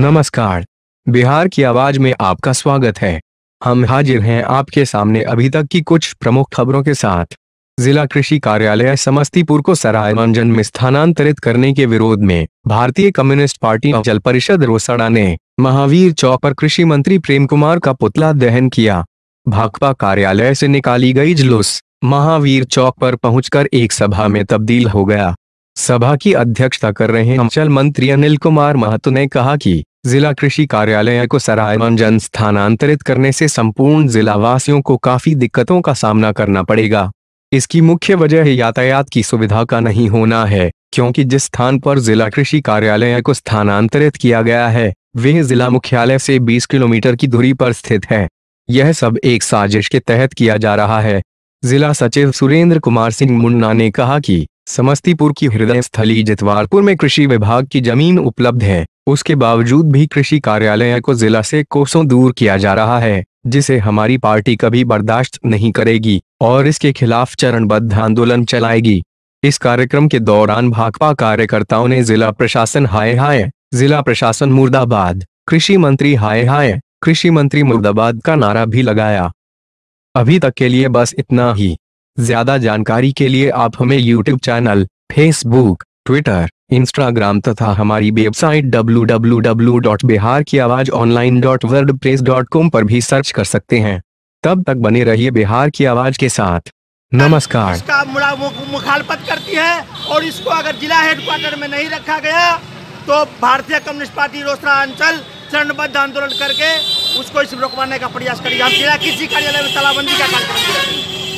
नमस्कार बिहार की आवाज में आपका स्वागत है हम हाजिर हैं आपके सामने अभी तक की कुछ प्रमुख खबरों के साथ जिला कृषि कार्यालय समस्तीपुर को सरायरंजन में स्थानांतरित करने के विरोध में भारतीय कम्युनिस्ट पार्टी जल परिषद रोसड़ा ने महावीर चौक पर कृषि मंत्री प्रेम कुमार का पुतला दहन किया भाकपा कार्यालय से निकाली गई जुलूस महावीर चौक पर पहुंचकर एक सभा में तब्दील हो गया सभा की अध्यक्षता कर रहे अंचल मंत्री अनिल कुमार महतो ने कहा कि जिला कृषि कार्यालय को जन स्थानांतरित करने से संपूर्ण जिला वासियों को काफी दिक्कतों का सामना करना पड़ेगा इसकी मुख्य वजह यातायात की सुविधा का नहीं होना है क्योंकि जिस स्थान पर जिला कृषि कार्यालय को स्थानांतरित किया गया है वह जिला मुख्यालय से 20 किलोमीटर की दूरी पर स्थित है यह सब एक साजिश के तहत किया जा रहा है जिला सचिव सुरेंद्र कुमार सिंह मुन्ना ने कहा कि समस्तीपुर की हृदय स्थली जितवारपुर में कृषि विभाग की जमीन उपलब्ध है उसके बावजूद भी कृषि कार्यालय को जिला से कोसों दूर किया जा रहा है जिसे हमारी पार्टी कभी बर्दाश्त नहीं करेगी और इसके खिलाफ चरणबद्ध आंदोलन चलाएगी इस कार्यक्रम के दौरान भाकपा कार्यकर्ताओं ने जिला प्रशासन हाय हाय जिला प्रशासन मुर्दाबाद कृषि मंत्री हाय हाय कृषि मंत्री मुर्दाबाद का नारा भी लगाया अभी तक के लिए बस इतना ही ज्यादा जानकारी के लिए आप हमें YouTube channel Facebook Twitter Instagram तथा हमारी वेबसाइट www.biharkiaawazonline.wordpress.com पर भी सर्च कर सकते हैं तब तक बने रहिए बिहार की आवाज के साथ नमस्कार इसका मुखालपत करती है और इसको अगर जिला हेडक्वार्टर में नहीं रखा गया तो भारतीय कम्युनिस्ट पार्टी रोसरा अंचल चरणबद्ध आंदोलन करके उसको इस रोकवाने का प्रयास करेगी हम जिला किसी कार्यालय में तालाबंदी का